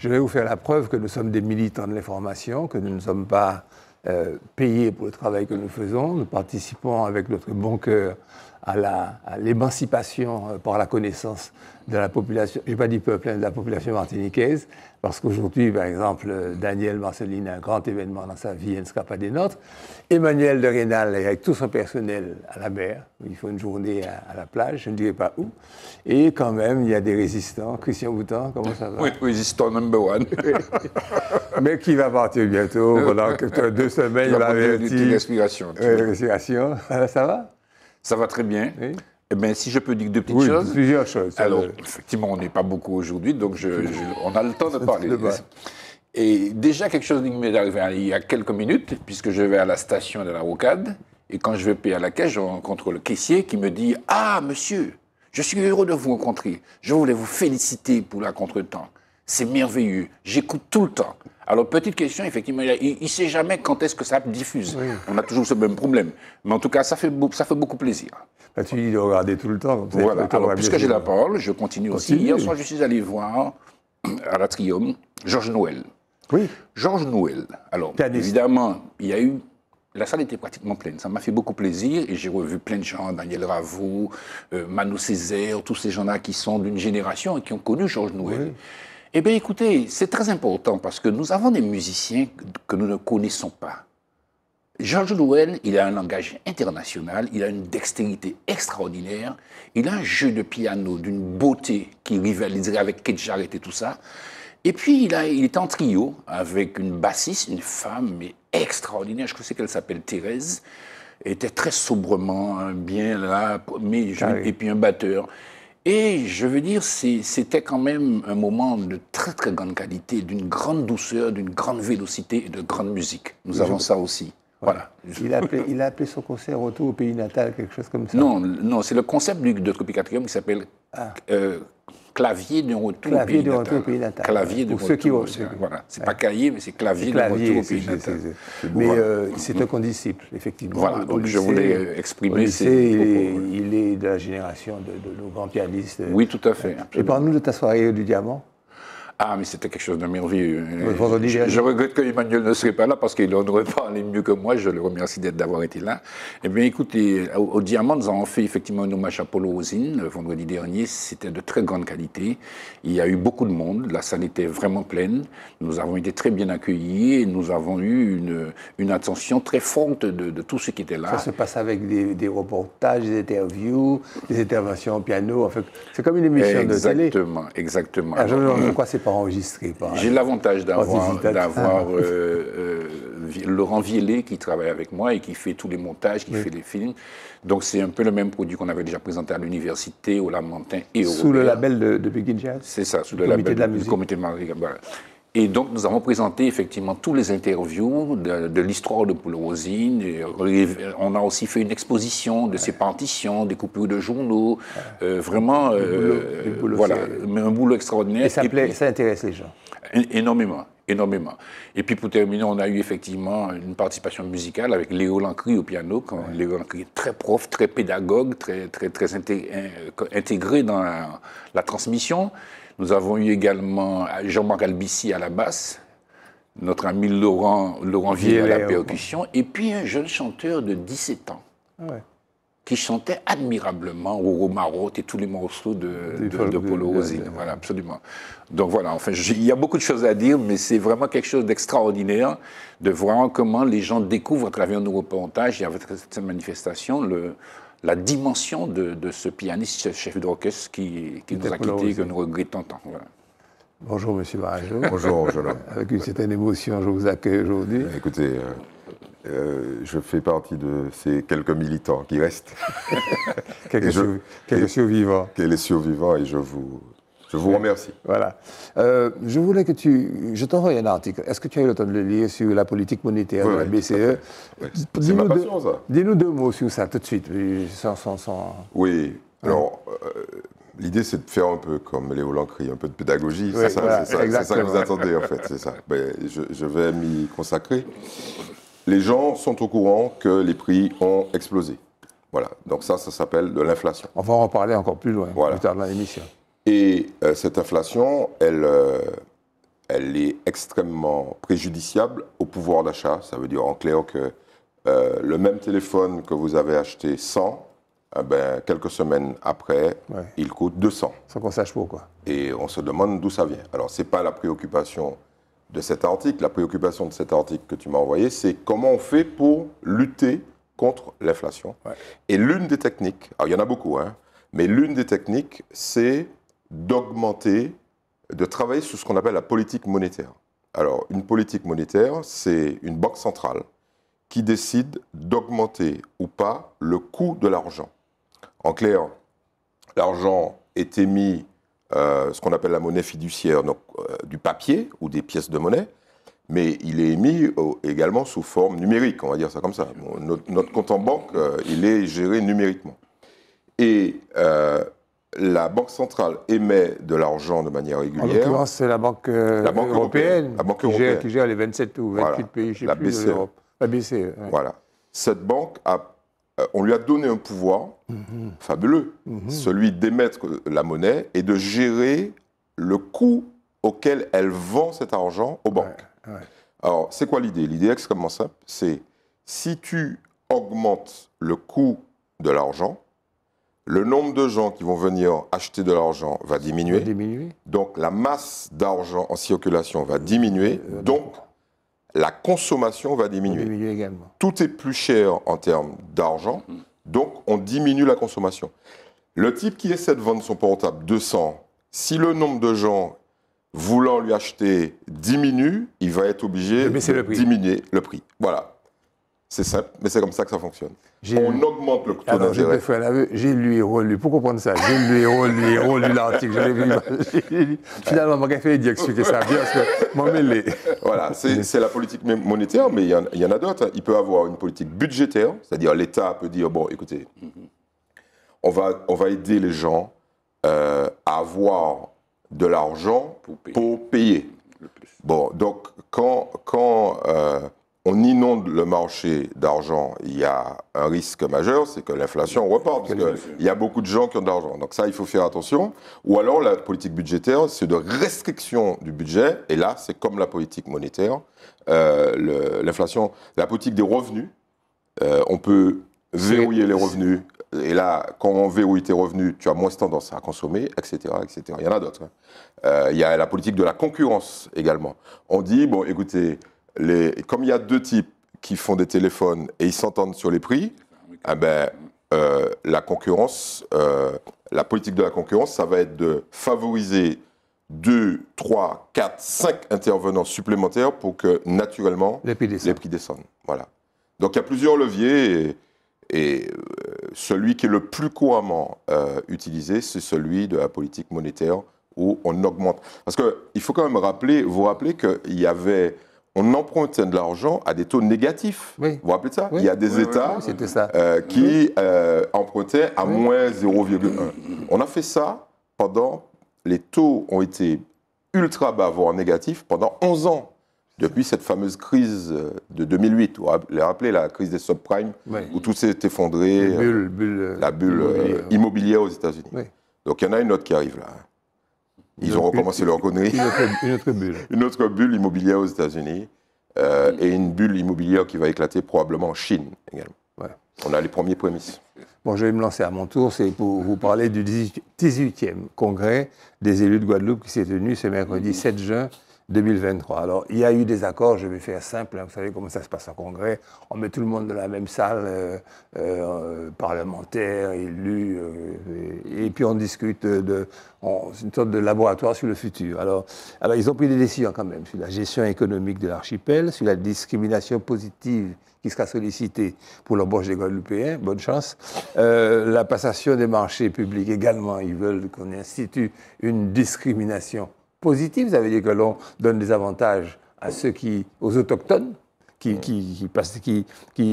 Je vais vous faire la preuve que nous sommes des militants de l'information, que nous ne sommes pas euh, payés pour le travail que nous faisons. Nous participons avec notre bon cœur à l'émancipation euh, par la connaissance de la population, je n'ai pas dit peuple, hein, de la population martiniquaise, parce qu'aujourd'hui, par exemple, euh, Daniel Marceline a un grand événement dans sa vie, elle ne sera pas des nôtres. Emmanuel de Rénal est avec tout son personnel à la mer, il faut une journée à, la plage, je ne dirais pas où. Et quand même, il y a des résistants. Christian Boutin, comment ça va Oui, résistant number one. Mais qui va partir bientôt, pendant deux semaines, il va avertir. respiration. Euh, oui, respiration, ça va ça va très bien. Eh bien, si je peux dire deux petites choses. plusieurs choses. Alors, effectivement, on n'est pas beaucoup aujourd'hui, donc on a le temps de parler. Et déjà, quelque chose m'est arrivé il y a quelques minutes, puisque je vais à la station de la rocade, et quand je vais payer à la caisse, je rencontre le caissier qui me dit Ah, monsieur, je suis heureux de vous rencontrer. Je voulais vous féliciter pour la contretemps. C'est merveilleux. J'écoute tout le temps. Alors, petite question, effectivement, il ne sait jamais quand est-ce que ça diffuse. On a toujours ce même problème. Mais en tout cas, ça fait, ça fait beaucoup plaisir. Bah, tu dis regarder tout le temps. Voilà. Alors, puisque j'ai la parole, je continue, aussi. Hier soir, je suis allé voir à la l'Atrium Georges Noël. Oui. Georges Noël. Alors, évidemment, il y a eu. La salle était pratiquement pleine. Ça m'a fait beaucoup plaisir et j'ai revu plein de gens, Daniel Ravoux, euh, Manu Césaire, tous ces gens-là qui sont d'une génération et qui ont connu Georges Noël. Oui. Eh bien, écoutez, c'est très important parce que nous avons des musiciens que nous ne connaissons pas. Georges Louel, il a un langage international, il a une dextérité extraordinaire, il a un jeu de piano d'une beauté qui rivaliserait avec Kate et tout ça. Et puis, il, a, est en trio avec une bassiste, une femme mais extraordinaire, je sais qu'elle s'appelle Thérèse, était très sobrement hein, bien là, mais ah et puis un batteur. Et je veux dire, c'était quand même un moment de très très grande qualité, d'une grande douceur, d'une grande vélocité et de grande musique. Nous avons ça aussi. Voilà. Il a, appelé, son concert Retour au pays natal, quelque chose comme ça. Non, non c'est le concept du, de Tropicatrium qui s'appelle ah. euh, clavier de retour, clavier au pays Clavier de retour, ceux qui Voilà. C'est pas cahier, mais c'est clavier, de retour au pays hein. Mais euh, c'est un condisciple, effectivement. Voilà, donc je voulais exprimer ces il, est, de la génération de, de, nos grands pianistes. Oui, tout à fait. Et parle-nous de ta soirée euh, du diamant. Ah, mais c'était quelque chose de merveilleux. je, regrette que Emmanuel ne serait pas là parce qu'il n'aurait pas parlé mieux que moi. Je le remercie d'avoir été là. Eh bien, écoutez, au, Diamants, Diamant, nous avons fait effectivement un hommage à Polo Rosine vendredi dernier. C'était de très grande qualité. Il y a eu beaucoup de monde. La salle était vraiment pleine. Nous avons été très bien accueillis nous avons eu une, une attention très forte de, de tous ceux qui étaient là. Ça se passe avec des, des reportages, des interviews, des interventions au piano. c'est comme une émission de télé. Exactement, exactement. Ah, crois c'est enregistré. Par J'ai l'avantage d'avoir euh, euh, Laurent Viellet qui travaille avec moi et qui fait tous les montages, qui fait les films. Donc c'est un peu le même produit qu'on avait déjà présenté à l'université, au Lamentin et au. Sous le label de, de Begin Jazz. C'est ça, sous le, label de, la musique. du comité de Marie. Voilà. Et donc, nous avons présenté effectivement tous les interviews de, l'histoire de Poulrosine. Euh, on a aussi fait une exposition de ses partitions, des coupures de journaux. Euh, vraiment, euh, voilà, un boulot extraordinaire. Et ça, intéresse les gens. Énormément énormément. Et puis pour terminer, on a eu effectivement une participation musicale avec Léo Lancry au piano. Quand Léo Lancry est très prof, très pédagogue, très, très, très intégré dans la transmission. Nous avons eu également Jean-Marc Albissi à la basse, notre ami Laurent, Laurent Vier à la percussion, et puis un jeune chanteur de 17 ans. qui chantait admirablement au Romarote et tous les morceaux de, de, Polo Rosine. Voilà, absolument. Donc voilà, enfin, il y a beaucoup de choses à dire, mais c'est vraiment quelque chose d'extraordinaire de voir comment les gens découvrent à travers nos reportages et avec cette manifestation le, la dimension de, ce pianiste chef d'orchestre qui, qui nous a quittés que nous regrettons tant. Bonjour, monsieur Barajou. Bonjour, Jean. Avec une certaine émotion, je vous accueille aujourd'hui. Eh, écoutez, euh, euh, je fais partie de ces quelques militants qui restent. quelques survivants. Quelques survivants, et je vous je vous remercie. Voilà. Euh, je voulais que tu. Je t'envoie un article. Est-ce que tu as eu le temps de le lire sur la politique monétaire de la BCE oui. E? C'est ma passion, deux, ça. Dis-nous deux mots sur ça, tout de suite. Oui. Alors, euh, l'idée, c'est de faire un peu comme Léo Lancry, un peu de pédagogie. c'est ça, c'est ça, que vous attendez, en fait. C'est ça. Ben, je, vais m'y consacrer. Les gens sont au courant que les prix ont explosé. Voilà. Donc, ça, ça s'appelle de l'inflation. On va en reparler encore plus loin, plus tard dans l'émission. Et euh, cette inflation, elle, euh, elle est extrêmement préjudiciable au pouvoir d'achat. Ça veut dire en clair que euh, le même téléphone que vous avez acheté 100, eh ben, quelques semaines après, il coûte 200. Sans qu'on sache pourquoi. Et on se demande d'où ça vient. Alors, ce n'est pas la préoccupation de cet article. La préoccupation de cet article que tu m'as envoyé, c'est comment on fait pour lutter contre l'inflation. Et l'une des techniques, alors il y en a beaucoup, hein, mais l'une des techniques, c'est d'augmenter, de travailler sur ce qu'on appelle la politique monétaire. Alors, une politique monétaire, c'est une banque centrale qui décide d'augmenter ou pas le coût de l'argent. En clair, l'argent est émis, euh, ce qu'on appelle la monnaie fiduciaire, donc euh, du papier ou des pièces de monnaie, mais il est émis également sous forme numérique, on va dire ça comme ça. notre, compte en banque, euh, il est géré numériquement. Et la Banque centrale émet de l'argent de manière régulière. En c'est la Banque, euh, européenne, la banque Qui, gère, les 27 ou 28 pays, je sais de e. l'Europe. La BCE. Voilà. Cette banque, a, euh, on lui a donné un pouvoir mhm. fabuleux, mhm. celui d'émettre la monnaie et de gérer le coût auquel elle vend cet argent aux banques. Alors, c'est quoi l'idée L'idée est extrêmement simple, c'est si tu augmentes le coût de l'argent, le nombre de gens qui vont venir acheter de l'argent va diminuer. Donc la masse d'argent en circulation va diminuer. Euh, Donc la consommation va diminuer. Tout est plus cher en termes d'argent. Hmm. Donc on diminue la consommation. Le type qui essaie de vendre son portable 200, si le nombre de gens voulant lui acheter diminue, il va être obligé de, diminuer le prix. Voilà. C'est simple, mais c'est comme ça que ça fonctionne. On augmente le taux d'intérêt. J'ai lu et relu, pour comprendre ça, j'ai lu et relu et relu l'article, Je vu. Finalement, mon café dit expliquer ça bien, parce que Voilà, c'est la politique monétaire, mais il y, en a d'autres. Il peut avoir une politique budgétaire, c'est-à-dire l'État peut dire, bon, écoutez, on va, on va aider les gens euh, à avoir de l'argent pour payer. Bon, donc quand... quand euh, on inonde le marché d'argent, il y a un risque majeur, c'est que l'inflation repart, parce qu'il y a beaucoup de gens qui ont de l'argent. Donc ça, il faut faire attention. Ou alors, la politique budgétaire, c'est de restriction du budget, et là, c'est comme la politique monétaire. Euh, l'inflation, la politique des revenus, euh, on peut verrouiller les revenus, et là, quand on verrouille tes revenus, tu as moins tendance à consommer, etc. etc. Il y en a d'autres. Hein. Euh, il y a la politique de la concurrence également. On dit, bon, écoutez, comme il y a deux types qui font des téléphones et ils s'entendent sur les prix, eh ben, euh, la concurrence, euh, la politique de la concurrence, ça va être de favoriser deux, trois, quatre, cinq intervenants supplémentaires pour que naturellement les prix descendent. Voilà. Donc il y a plusieurs leviers et, euh, celui qui est le plus couramment utilisé, c'est celui de la politique monétaire où on augmente. Parce qu'il faut quand même rappeler, vous rappeler qu'il y avait on emprunte de l'argent à des taux négatifs. Vous vous rappelez de ça Il y a des États euh, qui euh, empruntaient à moins 0,1. On a fait ça pendant, les taux ont été ultra bas, voire négatifs, pendant 11 ans. Depuis cette fameuse crise de 2008, vous vous rappelez la crise des subprimes, où tout s'est effondré, euh, la bulle immobilière aux États-Unis. Donc il y en a une autre qui arrive là. Hein. Ils ont recommencé leur connerie. Une autre, bulle. une autre bulle immobilière aux États-Unis euh, et une bulle immobilière qui va éclater probablement en Chine également. On a les premiers prémices. Bon, je vais me lancer à mon tour. C'est pour vous parler du 18e congrès des élus de Guadeloupe qui s'est tenu ce mercredi 7 juin 2023. Alors, il y a eu des accords, je vais faire simple, hein, vous savez comment ça se passe en Congrès, on met tout le monde dans la même salle, euh, euh, parlementaire, élu, euh, et, puis on discute de, c'est une sorte de laboratoire sur le futur. Alors, alors, ah ben, ils ont pris des décisions quand même sur la gestion économique de l'archipel, sur la discrimination positive qui sera sollicitée pour l'embauche des Guadeloupéens, bonne chance, euh, la passation des marchés publics également, ils veulent qu'on institue une discrimination positif. Ça veut dire que l'on donne des avantages à ceux qui, aux autochtones qui, qui, qui,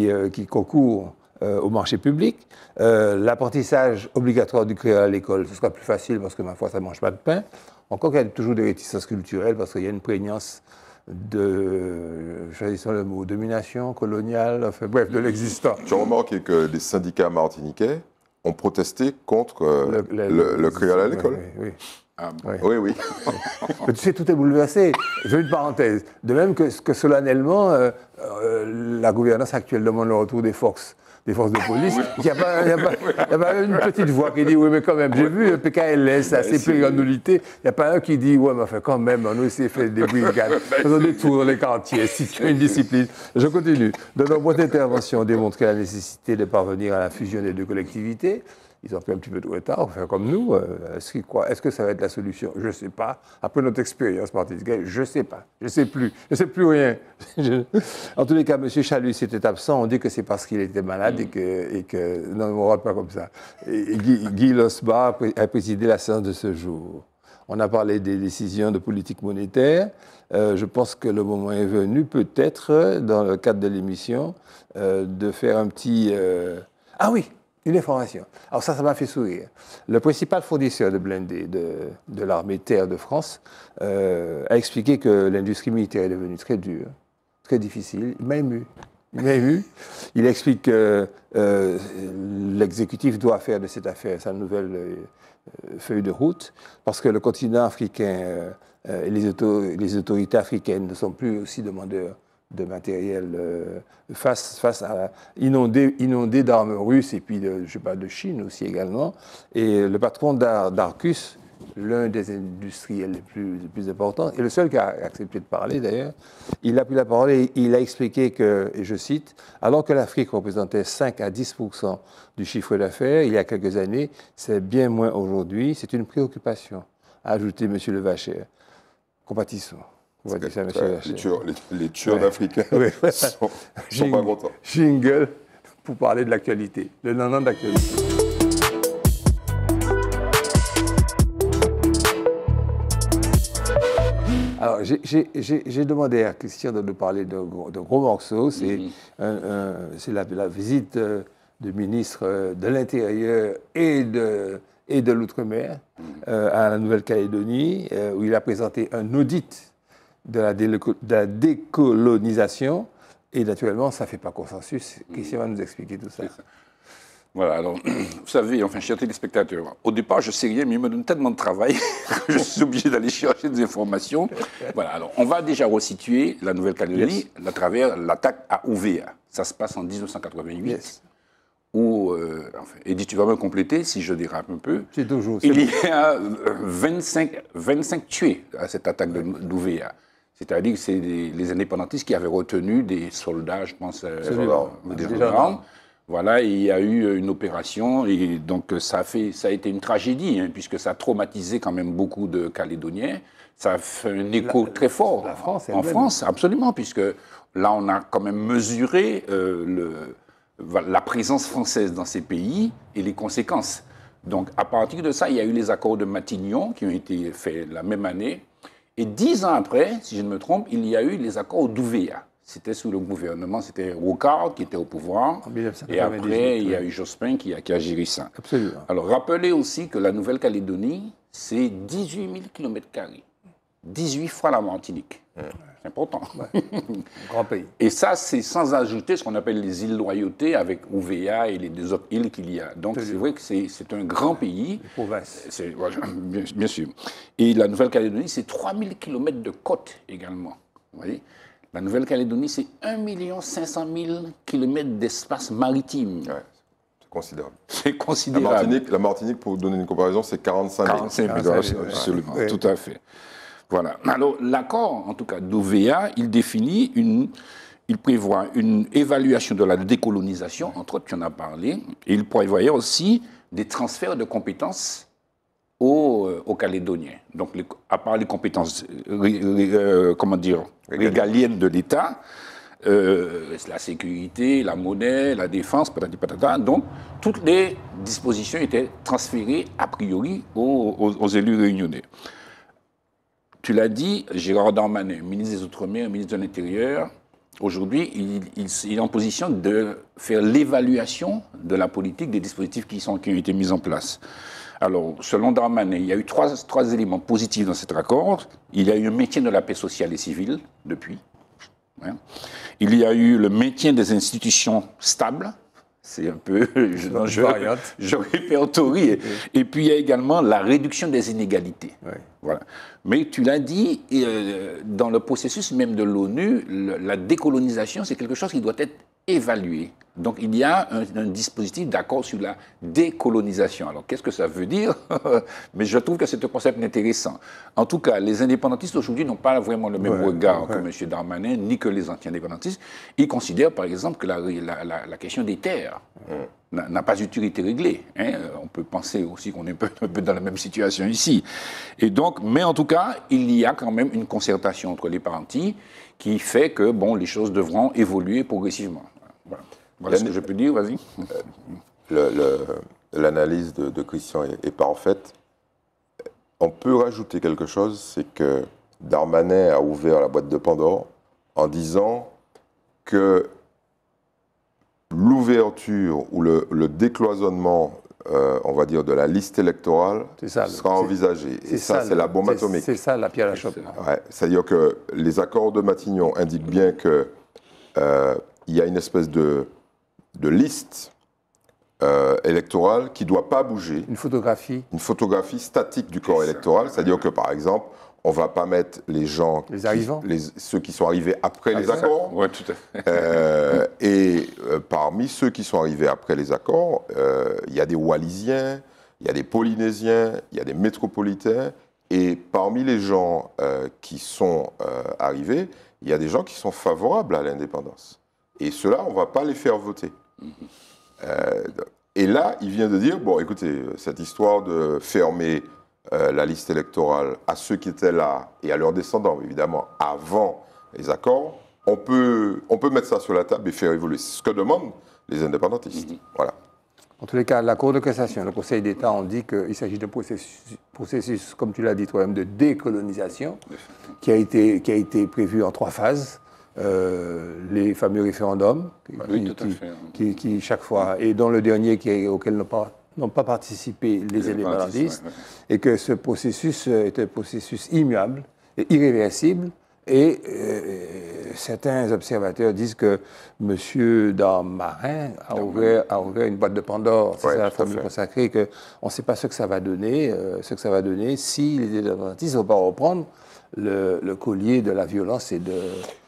euh, qui concourent euh, au marché public. Euh, l'apprentissage obligatoire du créole à l'école, ce sera plus facile parce que ma foi, ça ne mange pas de pain. Encore qu'il y a toujours des réticences culturelles parce qu'il y a une prégnance de, choisissons le mot, domination coloniale, bref, de l'existant. Tu remarqué que les syndicats martiniquais ont protesté contre le, créole à l'école. oui, oui oui, oui. tu sais, tout est bouleversé. Je une parenthèse. De même que, solennellement, euh, euh, la gouvernance actuelle demande le retour des forces des forces de police. Il n'y a, pas une petite voix qui dit Oui, mais quand même, j'ai vu le PKLS, ça, c'est en Il n'y a pas un qui dit oui, mais quand même, on aussi, de faire des brigades, bah, on dans les quartiers, si tu as une discipline. Je continue. De nombreuses interventions ont démontré la nécessité de parvenir à la fusion des deux collectivités ils ont fait un petit peu de retard, enfin, comme nous. Euh, est-ce Est-ce que ça va être la solution Je ne sais pas. Après notre expérience je ne sais pas. Je ne sais plus. Je ne sais plus rien. en tous les cas, M. Chalus était absent. On dit que c'est parce qu'il était malade et que, que... Non, on ne voit pas comme ça. Guy, Losba a présidé la séance de ce jour. On a parlé des décisions de politique monétaire. Euh, je pense que le moment est venu, peut-être, euh, dans le cadre de l'émission, de faire un petit... Ah oui, une information. Alors ça, ça m'a fait sourire. Le principal fournisseur de blindés de, de l'armée terre de France euh, a expliqué que l'industrie militaire est devenue très dure, très difficile. Il m'a ému. Il m'a ému. Il explique que euh, l'exécutif doit faire de cette affaire sa nouvelle euh, feuille de route, parce que le continent africain et les autorités africaines ne sont plus aussi demandeurs de matériel euh, face, face à inondé, inondé d'armes russes et puis de, je pas, de Chine aussi également. Et le patron d'Arcus, l'un des industriels les plus, les plus importants, et le seul qui a accepté de parler d'ailleurs, il a pris la parole il a expliqué que, et je cite, alors que l'Afrique représentait 5 à 10 du chiffre d'affaires il y a quelques années, c'est bien moins aujourd'hui, c'est une préoccupation, a ajouté M. Levacher. Compatissons. Les tueurs, d'Afrique Jingle pour parler de l'actualité, le lendemain de Alors, j'ai demandé à Christian de nous parler de gros morceau. C'est mhm. la, visite euh, du ministre euh, de l'Intérieur et de, l'Outre-mer mhm. euh, à la Nouvelle-Calédonie, où il a présenté un audit de la, décolonisation. Et naturellement, ça ne fait pas consensus. Christian va nous expliquer tout ça. Voilà, alors, vous savez, enfin, chers téléspectateurs, au départ, je ne sais rien, mais il me donne tellement de travail que je suis obligé d'aller chercher des informations. Voilà, alors, on va déjà resituer la Nouvelle-Calédonie à travers l'attaque à Ouvéa. Ça se passe en 1988. Yes. Où, euh, enfin, et tu vas me compléter si je dérape un peu. C'est toujours. Il y a 25, euh, 25 tués à cette attaque d'Ouvéa. C'est-à-dire que c'est les indépendantistes qui avaient retenu des soldats, je pense, euh, euh, des gendarmes. Voilà, il y a eu euh, une opération et donc ça a, fait, ça a été une tragédie, hein, puisque ça a traumatisé quand même beaucoup de Calédoniens. Ça a fait un écho très fort en France, absolument, puisque là on a quand même mesuré la présence française dans ces pays et les conséquences. Donc à partir de ça, il y a eu les accords de Matignon qui ont été faits la même année et dix ans après, si je ne me trompe, il y a eu les accords d'Ouvéa. C'était sous le gouvernement, c'était Rocard qui était au pouvoir. et après, il y a eu Jospin qui a, qui géré ça. Absolument. Alors, rappelez aussi que la Nouvelle-Calédonie, c'est 18 000 km 18 fois la Martinique. C'est important. Ouais. Grand pays. Et ça, c'est sans ajouter ce qu'on appelle les îles Loyauté avec OVA et les deux autres îles qu'il y a. Donc, c'est vrai que c'est un grand pays. Province. Euh, bien, sûr. Et la Nouvelle-Calédonie, c'est 3000 km de côte également. Vous voyez La Nouvelle-Calédonie, c'est 1 500 000 km d'espace maritime. Ouais. Considérable. C'est considérable. La Martinique, pour vous donner une comparaison, c'est 45 000. 45 000, absolument, Tout à fait. Voilà. Alors, l'accord, en tout cas, d'OVA, il définit une. Il prévoit une évaluation de la décolonisation, entre autres, tu en as parlé, et il prévoyait aussi des transferts de compétences aux, euh, Calédoniens. Donc, à part les compétences euh, euh, comment dire, régaliennes de l'État, la sécurité, la monnaie, la défense, patati donc toutes les dispositions étaient transférées a priori aux, aux élus réunionnais. Tu l'as dit, Gérard Darmanin, ministre des Outre-mer, ministre de l'Intérieur, aujourd'hui, il, est en position de faire l'évaluation de la politique des dispositifs qui, ont été mis en place. Alors, selon Darmanin, il y a eu trois, trois éléments positifs dans cet accord. Il y a eu le maintien de la paix sociale et civile, depuis. Hein. Il y a eu le maintien des institutions stables c'est un peu. Je, rien je, Et, puis il y a également la réduction des inégalités. Voilà. Mais tu l'as dit, euh, dans le processus même de l'ONU, la décolonisation, c'est quelque chose qui doit être évaluer. Donc il y a un, dispositif d'accord sur la décolonisation. Alors qu'est-ce que ça veut dire Mais je trouve que c'est un concept intéressant. En tout cas, les indépendantistes aujourd'hui n'ont pas vraiment le même regard que M. Darmanin ni que les anti-indépendantistes. Ils considèrent par exemple que la, question des terres mm. n'a pas été réglée. Hein. Euh, on peut penser aussi qu'on est un peu, dans la même situation ici. Et donc, mais en tout cas, il y a quand même une concertation entre les parentis qui fait que bon, les choses devront évoluer progressivement. Voilà ce que je peux dire, vas-y. L'analyse de, Christian est, en parfaite. On peut rajouter quelque chose, c'est que Darmanin a ouvert la boîte de Pandore en disant que l'ouverture ou le, décloisonnement, euh, on va dire, de la liste électorale sera envisagée. Et ça, c'est la bombe atomique. C'est ça la pierre à la C'est-à-dire que les accords de Matignon indiquent bien que euh, il y a une espèce de de liste euh, électorale qui ne doit pas bouger. Une photographie Une photographie statique du corps électoral, c'est-à-dire que par exemple, on ne va pas mettre les gens, les arrivants, les, ceux qui sont arrivés après ah, les accords. Oui, tout à fait. Euh, et euh, parmi ceux qui sont arrivés après les accords, il y a des Wallisiens, il y a des Polynésiens, il y a des métropolitains. Et parmi les gens qui sont arrivés, il y a des gens qui sont favorables à l'indépendance. Et ceux-là, on ne va pas les faire voter. Euh, et là, il vient de dire, bon, écoutez, cette histoire de fermer euh, la liste électorale à ceux qui étaient là et à leurs descendants, évidemment, avant les accords, on peut, on peut mettre ça sur la table et faire évoluer. C'est ce que demandent les indépendantistes. Mhm. Voilà. En tous les cas, la Cour de cassation, le Conseil d'État ont dit qu'il s'agit d'un processus, processus, comme tu l'as dit toi-même, de décolonisation, qui a, été, qui a été prévu en trois phases. Euh, les fameux référendums, bah hein. qui, chaque fois, et dont le dernier qui auquel n'ont pas, pas, participé les, éléments et que ce processus euh, est un processus immuable et irréversible. Et euh, certains observateurs disent que M. Darmarin a ouvert, ouvert une boîte de Pandore, c'est la formule consacrée, qu'on ne sait pas ce que ça va donner, ce que ça va donner si les indépendantistes ne vont pas reprendre le, collier de la violence et de,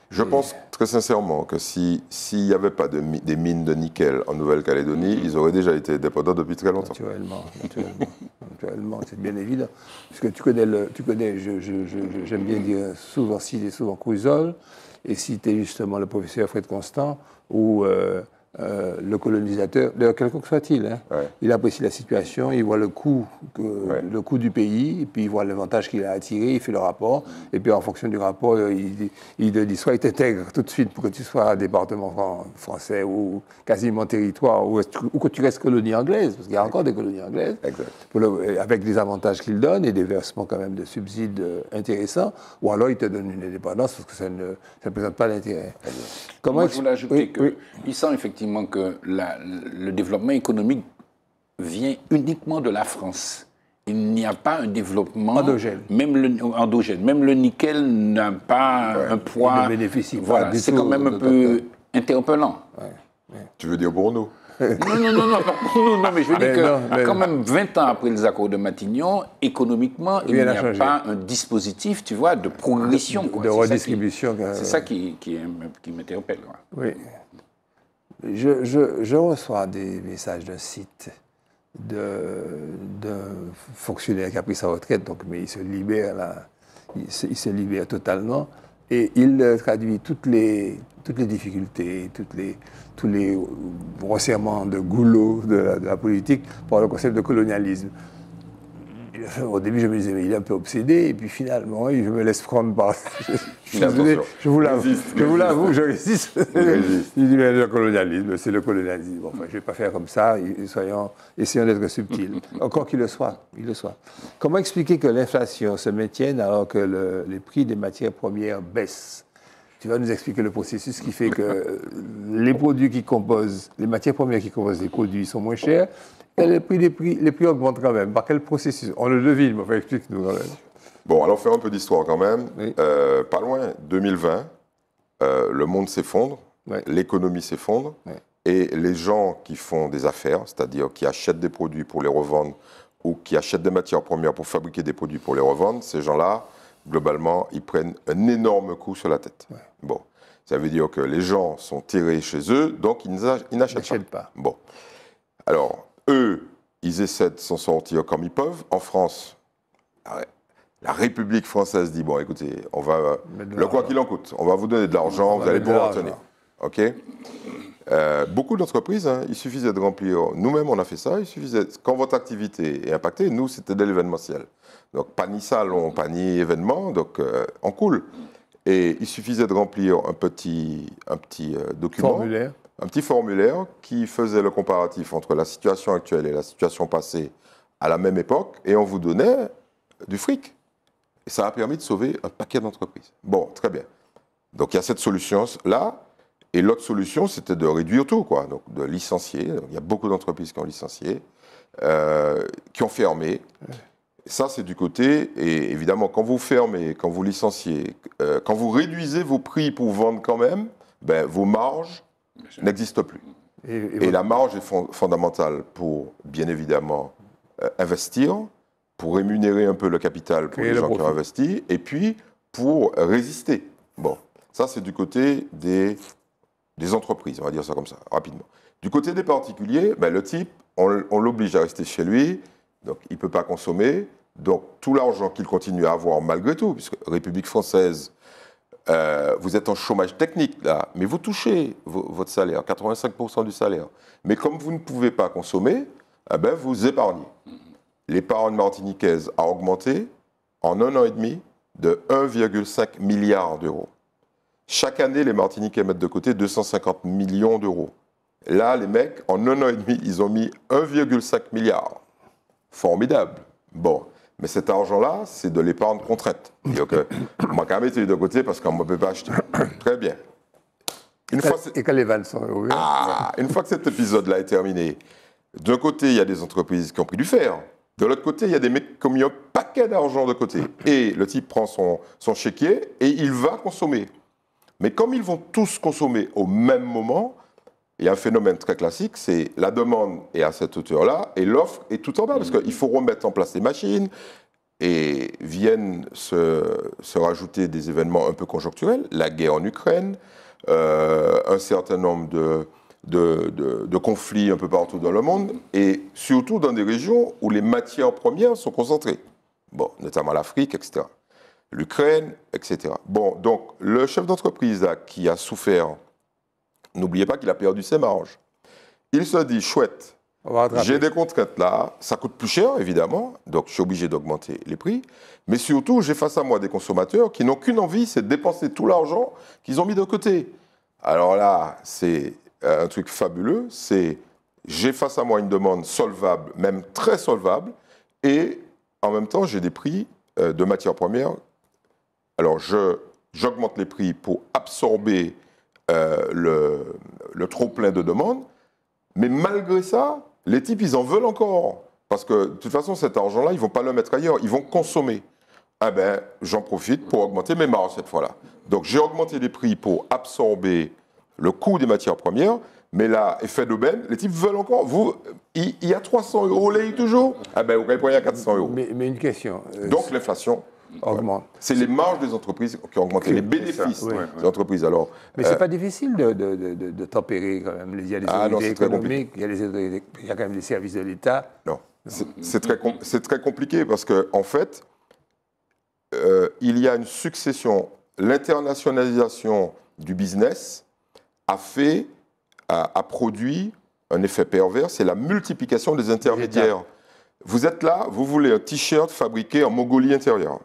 je hmm. pense très sincèrement que s'il n'y avait pas des mines de nickel en Nouvelle-Calédonie, hmm. ils auraient déjà été dépendants depuis très longtemps. Naturellement, c'est bien évident. Parce que tu connais, tu connais j'aime bien dire souvent si et souvent Cousol, et citer justement le professeur Fred Constant, où euh, le colonisateur, quel que soit-il, hein, il apprécie la situation, il voit le coût, que, le coût du pays, puis il voit l'avantage qu'il a attiré, il fait le rapport, et puis en fonction du rapport, euh, il, dit soit il t'intègre tout de suite pour que tu sois un département français ou quasiment territoire, ou, que tu restes colonie anglaise, parce qu'il y a encore des colonies anglaises, euh, avec des avantages qu'il donne et des versements quand même de subsides intéressants, ou alors il te donne une indépendance parce que ça ne, présente pas d'intérêt. Comment je voulais ajouter qu'il sent effectivement que le développement économique vient uniquement de la France. Il n'y a pas un développement endogène. Même le, endogène. Même le nickel n'a pas un poids. Il ne C'est quand même un peu interpellant. Tu veux dire pour nous non, non, non, non, mais je veux ah, dire ben que ben quand même 20 ans après les accords de Matignon, économiquement, il n'y a, pas un dispositif, tu vois, de progression. Quoi. De redistribution. C'est ça qui, qui, qui m'interpelle. Oui je, reçois des messages d'un site d'un fonctionnaire qui a pris sa retraite, mais il se libère, il, se, libère totalement, et il traduit toutes les, toutes les difficultés, toutes tous les resserrements de goulot de la politique par le concept de colonialisme. Euh, au début, je me disais, mais il est un peu obsédé. Et puis finalement, je me laisse prendre par. je, vous l'avoue, je, vous l'avoue, résiste. il dit, mais le colonialisme, c'est le colonialisme. enfin, je ne vais pas faire comme ça, soyons, essayons d'être subtils. Encore qu'il le soit, il le soit. Comment expliquer que l'inflation se maintienne alors que les prix des matières premières baissent tu vas nous expliquer le processus qui fait que euh, les produits qui composent, les matières premières qui composent les produits sont moins chers, les prix, les prix, les augmentent quand même. Par quel processus On le devine, mais enfin, explique-nous. Bon, alors faire un peu d'histoire quand même. Euh, pas loin, 2020, euh, le monde s'effondre, l'économie s'effondre, et les gens qui font des affaires, c'est-à-dire qui achètent des produits pour les revendre ou qui achètent des matières premières pour fabriquer des produits pour les revendre, ces gens-là, globalement, ils prennent un énorme coup sur la tête. Bon, ça veut dire que les gens sont tirés chez eux, donc ils n'achètent pas. pas. Bon. Alors, eux, ils essaient de s'en sortir comme ils peuvent. En France, ah la République française dit bon, écoutez, on va le quoi qu'il en coûte, on va vous donner de l'argent, vous allez pouvoir tenir. Ok. Euh, beaucoup d'entreprises, hein, il suffisait de remplir. Nous-mêmes, on a fait ça. Il suffisait quand votre activité est impactée. Nous, c'était de l'événementiel. Donc, panier salon, panier événement. Donc, en euh, on coule. Et il suffisait de remplir un petit, un petit euh, document. Formulaire un petit formulaire qui faisait le comparatif entre la situation actuelle et la situation passée à la même époque, et on vous donnait du fric. Et ça a permis de sauver un paquet d'entreprises. Bon, très bien. Donc il y a cette solution-là, et l'autre solution, c'était de réduire tout, quoi. Donc de licencier. il y a beaucoup d'entreprises qui ont licencié, euh, qui ont fermé. Ça, c'est du côté, et évidemment, quand vous fermez, quand vous licenciez, euh, quand vous réduisez vos prix pour vendre quand même, ben, vos marges n'existe plus. Et, la marge est fondamentale pour, bien évidemment, euh, investir, pour rémunérer un peu le capital pour les gens qui ont investi, et puis pour résister. Bon, ça c'est du côté des, des entreprises, on va dire ça comme ça, rapidement. Du côté des particuliers, ben, le type, on, on l'oblige à rester chez lui, donc il ne peut pas consommer, donc tout l'argent qu'il continue à avoir malgré tout, puisque République française, euh, vous êtes en chômage technique là, mais vous touchez votre salaire, 85% du salaire. Mais comme vous ne pouvez pas consommer, eh ben, vous épargnez. L'épargne martiniquaise a augmenté en un an et demi de 1,5 milliard d'euros. Chaque année, les Martiniquais mettent de côté 250 millions d'euros. Là, les mecs, en un an et demi, ils ont mis 1,5 milliard. Formidable. Bon. Mais cet argent-là, c'est de l'épargne contrainte. Donc, euh, on quand même été de côté parce qu'on ne peut pas acheter. Très bien. Une fois et que les vannes sont Ah, une fois que cet épisode-là est terminé, d'un côté, il y a des entreprises qui ont pris du fer. De l'autre côté, il y a des mecs qui ont mis un paquet d'argent de côté. Et le type prend son, son chéquier et il va consommer. Mais comme ils vont tous consommer au même moment, il y a un phénomène très classique, c'est la demande est à cette hauteur-là et l'offre est tout en bas, parce mm. qu'il faut remettre en place les machines et viennent se, rajouter des événements un peu conjoncturels, la guerre en Ukraine, euh, un certain nombre de, de, de, conflits un peu partout dans le monde, et surtout dans des régions où les matières premières sont concentrées, bon, notamment l'Afrique, etc., l'Ukraine, etc. Bon, donc le chef d'entreprise qui a souffert N'oubliez pas qu'il a perdu ses marges. Il se dit, chouette, j'ai des contraintes là, ça coûte plus cher évidemment, donc je suis obligé d'augmenter les prix, mais surtout j'ai face à moi des consommateurs qui n'ont qu'une envie, c'est de dépenser tout l'argent qu'ils ont mis de côté. Alors là, c'est euh, un truc fabuleux, c'est j'ai face à moi une demande solvable, même très solvable, et en même temps j'ai des prix euh, de matières premières. Alors j'augmente les prix pour absorber euh, le, trop-plein de demandes. Mais malgré ça, les types, ils en veulent encore. Parce que de toute façon, cet argent-là, ils ne vont pas le mettre ailleurs, ils vont consommer. Ah ben, j'en profite pour augmenter mes marges cette fois-là. Donc j'ai augmenté les prix pour absorber le coût des matières premières, mais là, effet d'aubaine, les types veulent encore. Vous, il y, a 300 euros au toujours Ah ben, vous y à 400 euros. Mais, une question. Euh, Donc l'inflation c'est les marges des entreprises qui ont augmenté, les bénéfices des entreprises. Alors, Mais ce c'est euh, pas difficile de, tempérer quand même. Il y a les ah, économiques, il y a, les, il y a, quand même les services de l'État. Non, c'est très, très, compliqué parce qu'en en fait, euh, il y a une succession. L'internationalisation du business a fait, a produit un effet pervers, c'est la multiplication des intermédiaires. Vous êtes là, vous voulez un t-shirt fabriqué en Mongolie intérieure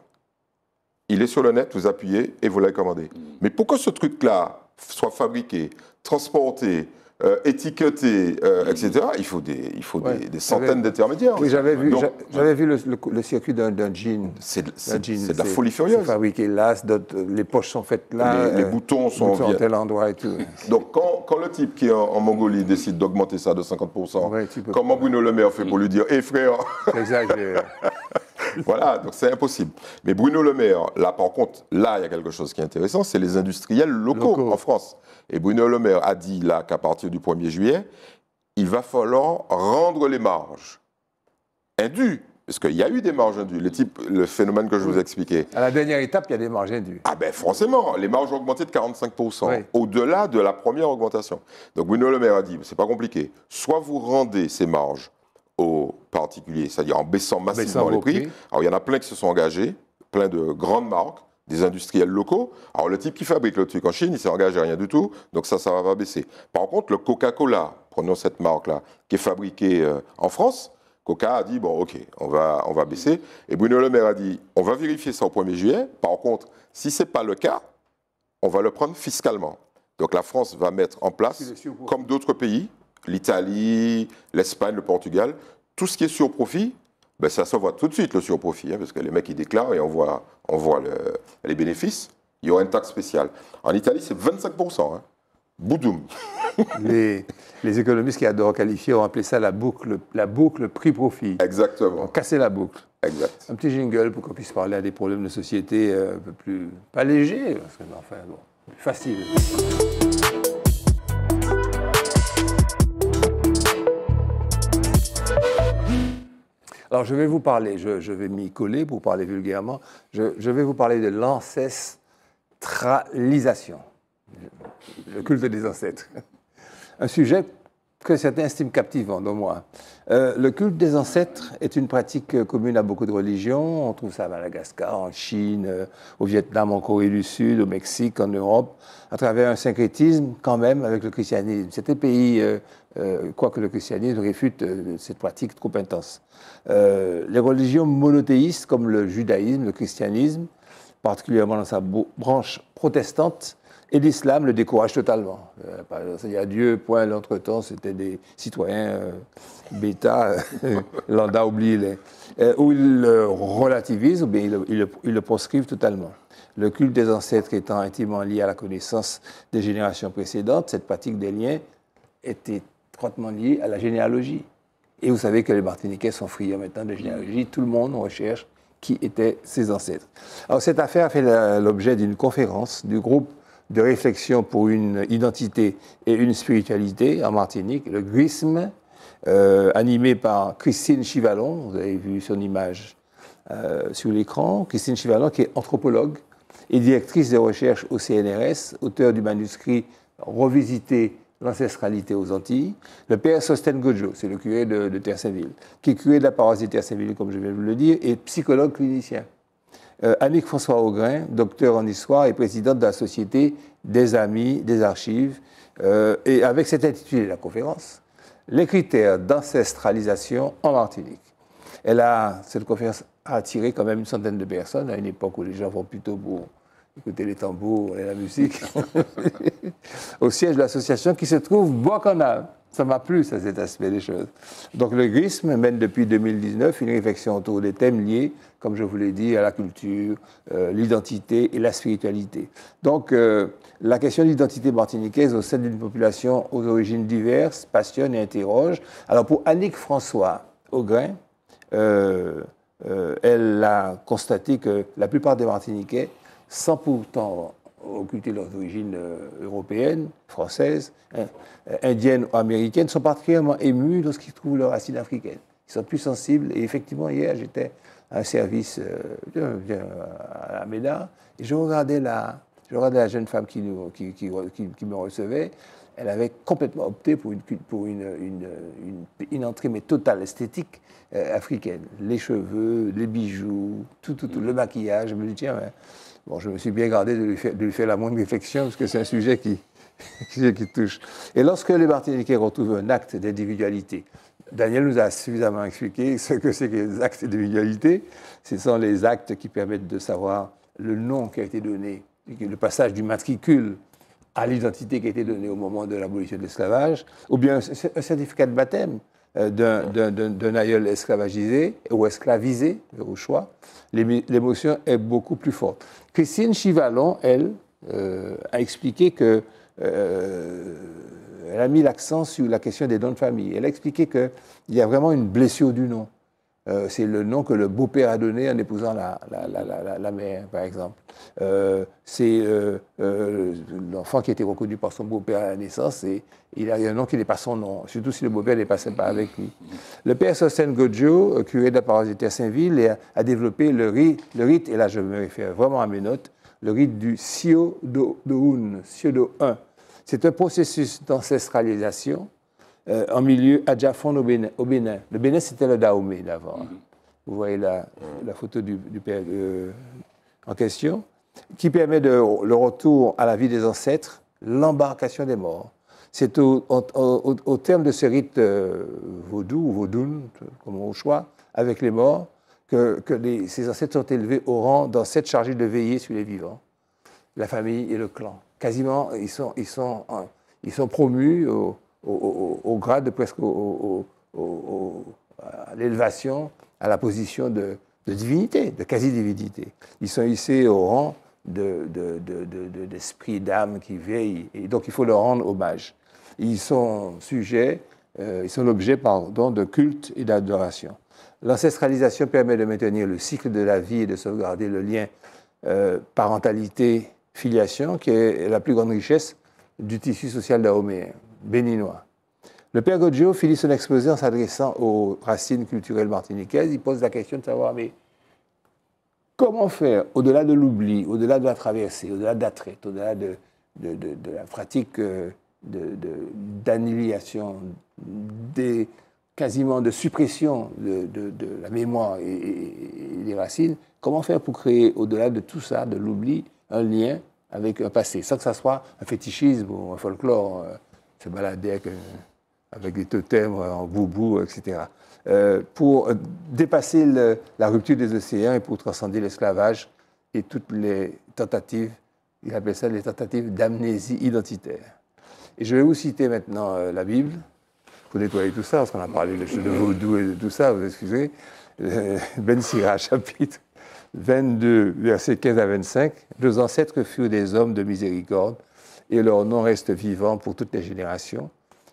il est sur le net, vous appuyez et vous l'avez commandé. Mm. Mais pour que ce truc-là soit fabriqué, transporté, euh, étiqueté, euh, mm. etc., il faut des, il faut des, centaines d'intermédiaires. Oui, j'avais vu, j'avais vu le, circuit d'un, jean. C'est, de la folie furieuse. C'est fabriqué là, les poches sont faites là. Les, euh, boutons sont en tel endroit et tout. Donc quand, quand le type qui est en, Mongolie décide d'augmenter ça de 50%, comment Bruno Le Maire fait pour lui dire Hé eh, frère exact, voilà, donc c'est impossible. Mais Bruno Le Maire, là par contre, là il y a quelque chose qui est intéressant, c'est les industriels locaux, en France. Et Bruno Le Maire a dit là qu'à partir du 1er juillet, il va falloir rendre les marges indues. Parce qu'il y a eu des marges indues, le, type, le phénomène que je vous expliquais. À la dernière étape, il y a des marges indues. Ah ben forcément, les marges ont augmenté de 45%, au-delà de la première augmentation. Donc Bruno Le Maire a dit, c'est pas compliqué, soit vous rendez ces marges aux particuliers, c'est-à-dire en baissant massivement les prix. Alors il y en a plein qui se sont engagés, plein de grandes marques, des industriels locaux. Alors le type qui fabrique le truc en Chine, il s'est engagé à rien du tout, donc ça, ça va baisser. Par contre, le Coca-Cola, prenons cette marque-là, qui est fabriquée euh, en France, Coca a dit, bon, ok, on va, on va baisser. Et Bruno Le Maire a dit, on va vérifier ça au 1er juillet. Par contre, si ce n'est pas le cas, on va le prendre fiscalement. Donc la France va mettre en place, comme d'autres pays, l'Italie, l'Espagne, le Portugal, tout ce qui est sur profit, ben ça se voit tout de suite le sur-profit. Hein, parce que les mecs ils déclarent et on voit, on voit le, les bénéfices. Il y aura une taxe spéciale. En Italie, c'est 25%. Hein. Boudoum. les, les, économistes qui adorent qualifier ont appelé ça la boucle, la boucle prix-profit. Exactement. casser la boucle. Exact. Un petit jingle pour qu'on puisse parler à des problèmes de société euh, un peu plus, pas légers, parce enfin, bon, plus facile. Alors je vais vous parler, je, vais m'y coller pour parler vulgairement, je, je vais vous parler de l'ancestralisation, le culte des ancêtres. Un sujet que certains estiment captivant, dont moi. Euh, le culte des ancêtres est une pratique euh, commune à beaucoup de religions. On trouve ça à Madagascar, en Chine, euh, au Vietnam, en Corée du Sud, au Mexique, en Europe, à travers un syncrétisme quand même avec le christianisme. Certains pays, quoique le christianisme réfute cette pratique trop intense. les religions monothéistes comme le judaïsme, le christianisme, particulièrement dans sa branche protestante, et l'islam le décourage totalement. Euh, il y a Dieu, point, l'entretemps, c'était des citoyens euh, bêta, euh, lambda, oubliez-les. où ils le relativisent ou bien ils le, proscrivent totalement. Le culte des ancêtres étant intimement lié à la connaissance des générations précédentes, cette pratique des liens était étroitement liée à la généalogie. Et vous savez que les Martiniquais sont friands maintenant de généalogie. Tout le monde recherche qui étaient ses ancêtres. Alors cette affaire a fait l'objet d'une conférence du groupe de réflexion pour une identité et une spiritualité en Martinique, le grisme, euh, animé par Christine Chivalon, vous avez vu son image euh, sur l'écran, Christine Chivalon qui est anthropologue et directrice de recherche au CNRS, auteur du manuscrit Revisiter l'ancestralité aux Antilles, le père Sosten Gojo, c'est le curé de, terre qui est curé de la paroisse de terre comme je viens de vous le dire, et psychologue clinicien euh, François Augrin, docteur en histoire et présidente de la Société des Amis des Archives, euh, et avec cette intitulé de la conférence, Les critères d'ancestralisation en Martinique. Elle a, cette conférence a attiré quand même une centaine de personnes à une époque où les gens vont plutôt pour écouter les tambours et la musique, au siège de l'association qui se trouve Bois-Canal. Ça m'a plu, ça, cet aspect des choses. Donc le grisme mène depuis 2019 une réflexion autour des thèmes liés, comme je vous l'ai dit, à la culture, euh, l'identité et la spiritualité. Donc euh, la question de l'identité martiniquaise au sein d'une population aux origines diverses passionne et interroge. Alors pour Annick François Augrain, euh, euh elle a constaté que la plupart des Martiniquais, sans pourtant occulter leurs origines euh, européennes, françaises, hein, euh, indiennes ou américaines, sont particulièrement émus lorsqu'ils trouvent leur racine africaine. Ils sont plus sensibles. Et effectivement, hier, j'étais à un service euh, à Médard et je regardais la, je regardais la jeune femme qui, qui, me recevait. Elle avait complètement opté pour une, pour une, entrée, mais totale, esthétique africaine. Les cheveux, les bijoux, tout, tout, tout, le mm. maquillage. Je me dis, tiens, Bon, je me suis bien gardé de lui faire, la moindre réflexion, parce que c'est un sujet qui, touche. Et lorsque les Martiniquais retrouvent un acte d'individualité, Daniel nous a suffisamment expliqué ce que c'est que les actes d'individualité. Ce sont les actes qui permettent de savoir le nom qui a été donné, le passage du matricule à l'identité qui a été donnée au moment de l'abolition de l'esclavage, ou bien un certificat de baptême euh, d'un aïeul esclavagisé ou esclavisé, au choix, l'émotion est beaucoup plus forte. Christine Chivalon, elle, euh, a expliqué que. Euh, elle a mis l'accent sur la question des dons de famille. Elle a expliqué qu'il y a vraiment une blessure du nom. Euh, c'est le nom que le beau-père a donné en épousant la, mère, par exemple. Euh, c'est euh, l'enfant qui a été reconnu par son beau-père à la naissance et il a un nom qui n'est pas son nom, surtout si le beau-père n'est pas sympa avec lui. Le père Sosten Gojo, curé de la paroisse de Saint-Ville, a, développé le rite, le rite, et là je me réfère vraiment à mes notes, le rite du siodo un, C'est un processus d'ancestralisation euh, en milieu adjafon au Le Bénin, c'était le Dahomey d'avant. Mhm. Vous voyez la, mhm. photo du, père euh, en question, qui permet le retour à la vie des ancêtres, l'embarcation des morts. C'est au, terme de ce rite euh, vaudou ou vaudoun, comme au choix, avec les morts, que, ces ancêtres sont élevés au rang d'ancêtres chargés de veiller sur les vivants, la famille et le clan. Quasiment, ils sont, ils sont promus au, au, grade, presque à l'élevation, à la position de, divinité, de quasi-divinité. Ils sont ici au rang d'esprit, de, d'âme qui veille, et donc il faut leur rendre hommage. Ils sont sujets, euh, ils sont l'objet, pardon, de culte et d'adoration. L'ancestralisation permet de maintenir le cycle de la vie et de sauvegarder le lien euh, parentalité-filiation, qui est la plus grande richesse du tissu social dahoméen béninois. Le père Goggio finit son exposé en s'adressant aux racines culturelles martiniquaises. Il pose la question de savoir, mais comment faire, au-delà de l'oubli, au-delà de la traversée, au-delà de la au-delà de, la pratique euh, d'annihilation, quasiment de suppression de, la mémoire et, des racines, comment faire pour créer, au-delà de tout ça, de l'oubli, un lien avec un passé, sans que ça soit un fétichisme ou un folklore euh, se balader avec, euh, des totems euh, en boubou, etc. Euh, pour dépasser la rupture des océans et pour transcender l'esclavage et toutes les tentatives, il appelle ça les tentatives d'amnésie identitaire. Et je vais vous citer maintenant la Bible, pour nettoyer tout ça, parce qu'on a parlé de vaudou et de tout ça, vous excusez. ben Sira, chapitre 22, versets 15 à 25. Nos ancêtres furent des hommes de miséricorde, et leur nom reste vivant pour toutes les générations.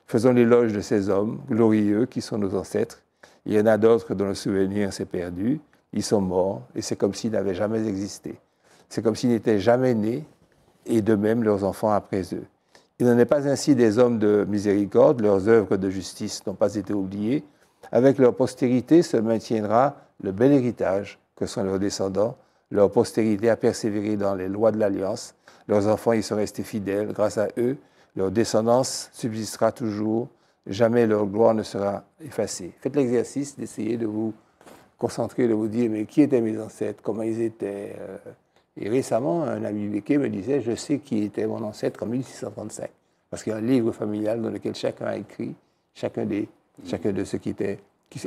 Faisons l'éloge de ces hommes glorieux qui sont nos ancêtres. Il y en a d'autres dont le souvenir s'est perdu, ils sont morts, et c'est comme s'ils n'avaient jamais existé. C'est comme s'ils n'étaient jamais nés, et de même leurs enfants après eux. Il n'en est pas ainsi des hommes de miséricorde, leurs œuvres de justice n'ont pas été oubliées. Avec leur postérité se maintiendra le bel héritage que sont leurs descendants. Leur postérité a persévéré dans les lois de l'Alliance leurs enfants ils sont restés fidèles. Grâce à eux, leur descendance subsistera toujours. Jamais leur gloire ne sera effacée. Faites l'exercice d'essayer de vous concentrer, de vous dire, mais qui étaient mes ancêtres Comment ils étaient euh, Et récemment, un ami béquet me disait, je sais qui était mon ancêtre en 1635. Parce qu'il y a un livre familial dans lequel chacun a écrit, chacun, des, chacun de ceux qui étaient,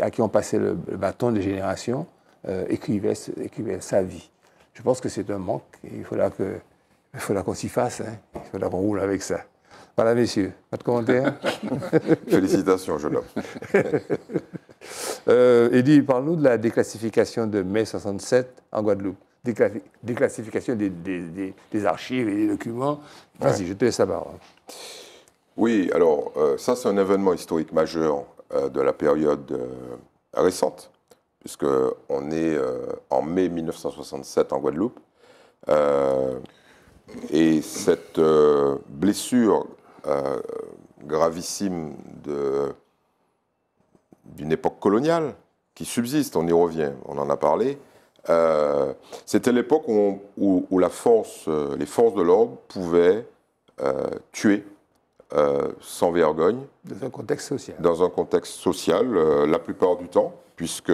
à qui on passait le, bâton de génération, euh, écrivait, écrivait sa vie. Je pense que c'est un manque. il faudra que il faudra qu'on s'y fasse, hein. il faudra qu'on roule avec ça. Voilà, messieurs, pas de commentaires Félicitations, jeune homme. euh, parle-nous de la déclassification de mai 67 en Guadeloupe. déclassification des, archives et des documents. Vas-y, je te laisse la parole. Oui, alors euh, ça, c'est un événement historique majeur euh, de la période euh, récente, puisqu'on est en mai 1967 en Guadeloupe. Et cette euh, blessure euh, gravissime d'une époque coloniale qui subsiste, on y revient, on en a parlé, euh, c'était l'époque où, la force, les forces de l'ordre pouvaient tuer sans vergogne. Dans un contexte social. Dans un contexte social, la plupart du temps, puisque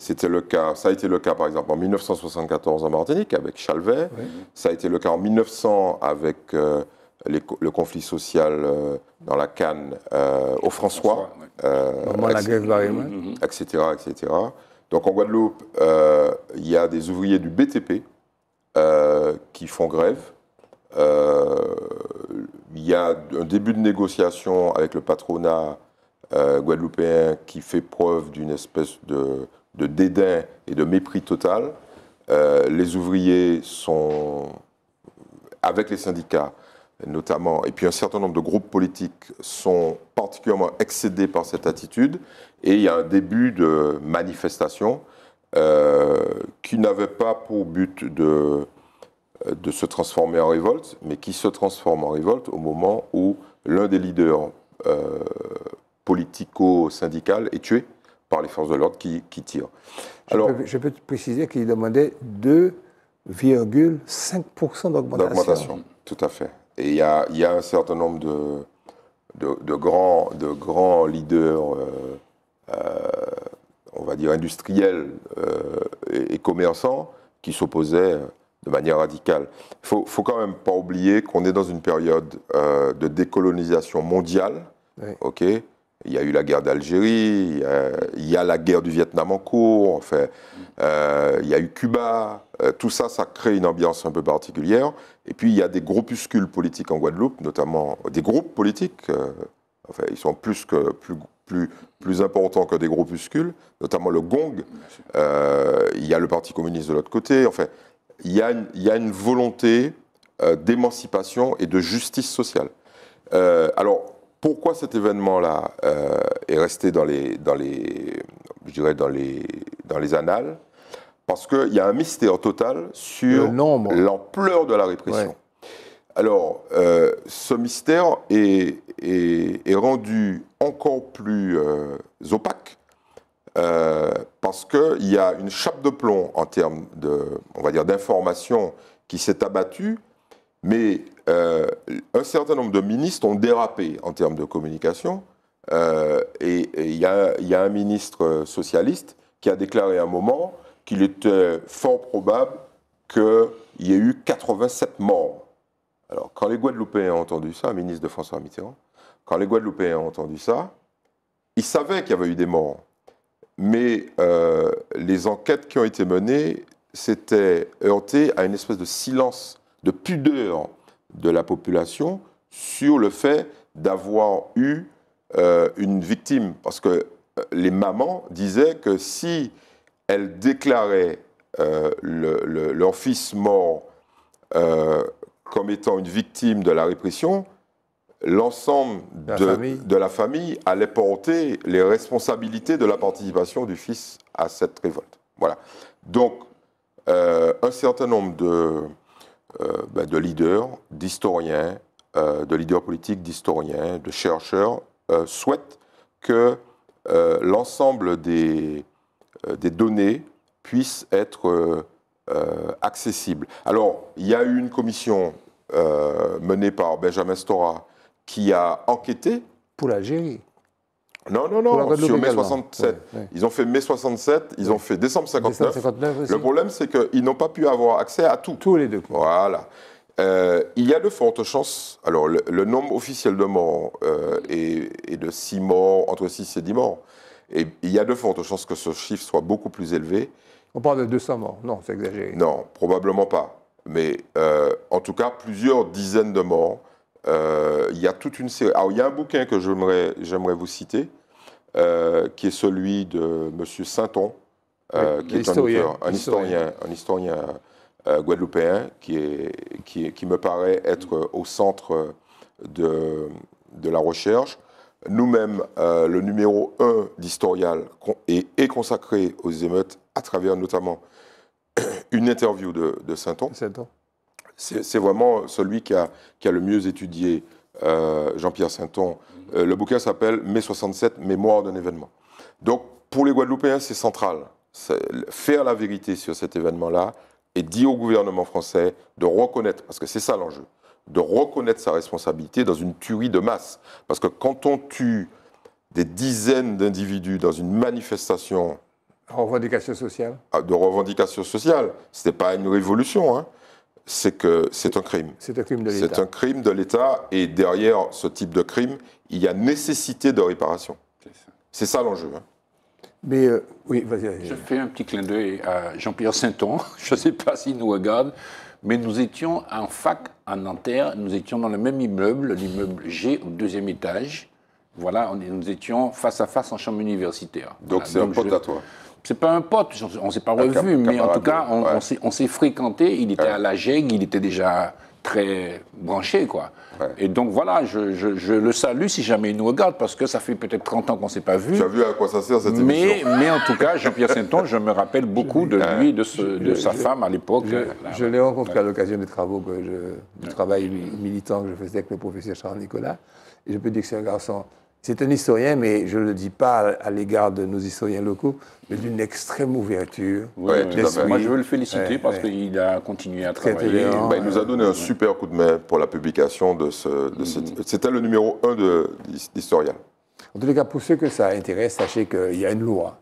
c'était le cas, ça a été le cas par exemple en 1974 en Martinique avec Chalvet, ça a été le cas en 1900 avec euh, le conflit social euh, dans la Cannes euh, au François, François etc., la etc., mm-hmm, mm-hmm. etc. Donc en Guadeloupe, il y a des ouvriers du BTP qui font grève. Il y a un début de négociation avec le patronat guadeloupéen qui fait preuve d'une espèce de de dédain et de mépris total. Euh, les ouvriers sont, avec les syndicats notamment, et puis un certain nombre de groupes politiques sont particulièrement excédés par cette attitude, et il y a un début de manifestation euh, qui n'avait pas pour but de, se transformer en révolte, mais qui se transforme en révolte au moment où l'un des leaders euh, politico-syndical est tué par les forces de l'ordre qui, tirent. Alors, je peux, te préciser qu'il demandait 2,5% d'augmentation. tout à fait. Et il y a, un certain nombre de, grands, de grands leaders, euh, euh, on va dire industriels euh, et, commerçants, qui s'opposaient de manière radicale. Il faut, faut quand même pas oublier qu'on est dans une période de décolonisation mondiale, ok, il y a eu la guerre d'Algérie, il y a la guerre du Vietnam en cours, enfin, euh, il y a eu Cuba. Euh, tout ça, ça crée une ambiance un peu particulière. Et puis, il y a des groupuscules politiques en Guadeloupe, notamment des groupes politiques. Euh, enfin, ils sont plus, que, plus, plus, plus importants que des groupuscules, notamment le GONG. il y a le Parti communiste de l'autre côté. Enfin, il y a une, il une volonté d'émancipation et de justice sociale. alors, pourquoi cet événement-là euh, est resté dans les, dans les, dirais dans les, dans les annales Parce qu'il y a un mystère total sur l'ampleur de la répression. Alors, euh, ce mystère est, est, rendu encore plus euh, opaque parce qu'il y a une chape de plomb en termes de, on va dire, d'information qui s'est abattue, mais euh, un certain nombre de ministres ont dérapé en termes de communication. Euh, et il y, a un ministre socialiste qui a déclaré à un moment qu'il était fort probable qu'il y ait eu 87 morts. Alors, quand les Guadeloupéens ont entendu ça, ministre de François Mitterrand, quand les Guadeloupéens ont entendu ça, ils savaient qu'il y avait eu des morts. Mais euh, les enquêtes qui ont été menées s'étaient heurtées à une espèce de silence, de pudeur de la population sur le fait d'avoir eu euh, une victime. Parce que euh, les mamans disaient que si elles déclaraient euh, leur fils mort comme étant une victime de la répression, l'ensemble de, la famille allait porter les responsabilités de la participation du fils à cette révolte. Voilà. Donc, un certain nombre de, euh, ben, de leaders, d'historiens, euh, de leaders politiques, d'historiens, de chercheurs, euh, souhaitent que l'ensemble des, des données puissent être accessibles. Alors, il y a eu une commission menée par Benjamin Stora qui a enquêté. Pour la l'Algérie. Non, non, non, sur mai 67. Ils ont fait mai 67, ils ont fait décembre 59. le problème, c'est qu'ils n'ont pas pu avoir accès à tout. Tous les deux. Voilà. Euh, il y a de fortes chances. Alors, le, nombre officiel de morts euh, est, de 6 morts, entre 6 et 10 morts. Et il y a de fortes chances que ce chiffre soit beaucoup plus élevé. On parle de 200 morts. Non, c'est exagéré. Non, probablement pas. Mais euh, en tout cas, plusieurs dizaines de morts euh, il y a toute une il y a un bouquin que j'aimerais vous citer, euh, qui est celui de M. Sainton, euh, oui, qui est un, historien, un historien guadeloupéen, qui, est, qui, qui, me paraît être au centre de, de la recherche. Nous-mêmes, le numéro 1 d'Historial est, consacré aux émeutes à travers notamment une interview de, de Saint-Ton. saint saint c'est vraiment celui qui a, le mieux étudié euh, Jean-Pierre Sainton. Mm-hmm. Euh, le bouquin s'appelle Mai 67, Mémoire d'un événement. Donc, pour les Guadeloupéens, c'est central. Faire la vérité sur cet événement-là et dire au gouvernement français de reconnaître, parce que c'est ça l'enjeu, de reconnaître sa responsabilité dans une tuerie de masse. Parce que quand on tue des dizaines d'individus dans une manifestation Revendication sociale. Ah, de revendication sociale. Ce n'était pas une révolution. Hein c'est que c'est un crime. C'est un crime de l'État. C'est un crime de l'État et derrière ce type de crime, il y a nécessité de réparation. C'est ça, l'enjeu. Hein. Mais euh, oui, vas-y. Je fais un petit clin d'œil à Jean-Pierre Sainton. Je ne sais pas s'il nous regarde, mais nous étions en fac à Nanterre. Nous étions dans le même immeuble, l'immeuble G au deuxième étage. Voilà, nous étions face à face en chambre universitaire. Donc c'est un pote à toi c'est pas un pote, on s'est pas revu, mais en tout cas, on, s'est fréquenté. Il était à la GEG, il était déjà très branché, quoi. Et donc voilà, je, le salue si jamais il nous regarde, parce que ça fait peut-être 30 ans qu'on ne s'est pas vu. Tu as vu à quoi ça sert cette mais, émission Mais en tout cas, Jean-Pierre Sainton, je me rappelle beaucoup de lui, de, sa femme à l'époque. Je, l'ai rencontré à l'occasion des travaux que je, du travail militant que je faisais avec le professeur Charles Nicolas. Et je peux dire que c'est un garçon c'est un historien, mais je ne le dis pas à l'égard de nos historiens locaux, mais d'une extrême ouverture. Oui, tout à fait. Moi, je veux le féliciter parce qu'il a continué à travailler. Bah, il nous a donné un super coup de main pour la publication de ce. Mm. C'était le numéro 1 d'Historial. En tous les cas, pour ceux que ça intéresse, sachez qu'il y a une loi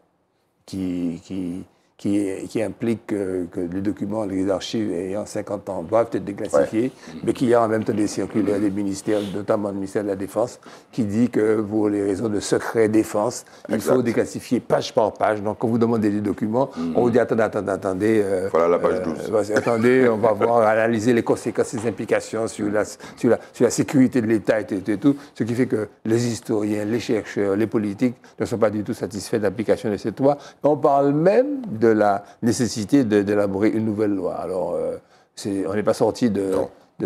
qui qui, implique que, les documents, les archives ayant 50 ans doivent être déclassifiés, mais qu'il y a en même temps des circulaires des ministères, notamment le ministère de la Défense, qui dit que pour les raisons de secret défense, il faut déclassifier page par page. Donc quand vous demandez des documents, mm. on vous dit attendez, attendez, attendez. Euh, voilà la page 12. Euh, attendez, on va voir, analyser les conséquences, les implications sur la, sur la, sécurité de l'État et tout, Ce qui fait que les historiens, les chercheurs, les politiques ne sont pas du tout satisfaits de l'application de ces loi. On parle même de de la nécessité d'élaborer une nouvelle loi. Alors, euh, on n'est pas sorti de,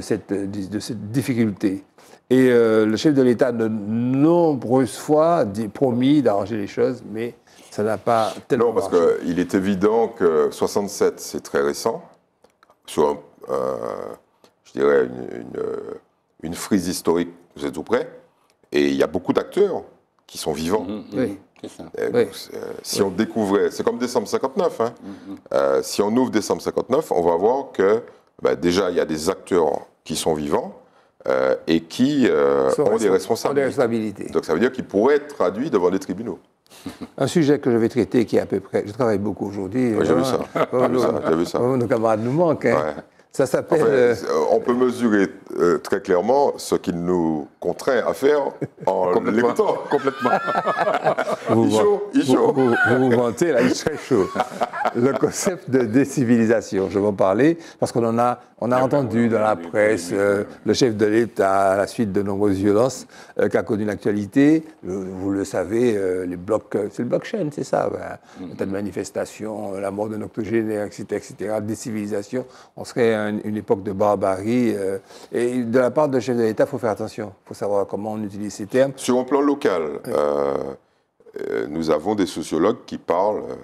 cette, de, cette, difficulté. Et euh, le chef de l'État, de nombreuses fois, dit, promis d'arranger les choses, mais ça n'a pas tellement. Non, parce qu'il est évident que 67, c'est très récent, sur, euh, je dirais, une, une, frise historique, vous êtes tout près, et il y a beaucoup d'acteurs qui sont vivants. Oui. Eh, euh, si on découvrait, c'est comme décembre 59, hein. mm, mm. euh, si on ouvre décembre 59, on va voir que bah, déjà, il y a des acteurs qui sont vivants euh, et qui ont des, responsabilités. Donc ça veut dire qu'ils pourraient être traduits devant des tribunaux. Un sujet que je vais traiter qui est à peu près... Je travaille beaucoup aujourd'hui. Oui, j'ai vu hein. ça. nos camarades nous manquent. Hein. Ça s'appelle. on peut mesurer très clairement ce qu'il nous contraint à faire en l'écoutant. Complètement. Vous, il chaud, il chaud. Vous, vous, là, il est chaud. Le concept de décivilisation, je vais en parler, parce qu'on en a, on a entendu dans la presse euh, le chef de l'État, à la suite de nombreuses violences euh, qui a connu l'actualité. Euh, vous le savez, les blocs, c'est le blockchain, c'est ça. Ben, mm-hmm. Un tas de manifestations, la mort d'un octogénaire, etc., etc., décivilisation. On serait à une, époque de barbarie. et de la part du chef de l'État, il faut faire attention. Il faut savoir comment on utilise ces termes. Sur un plan local, euh, nous avons des sociologues qui parlent. Euh,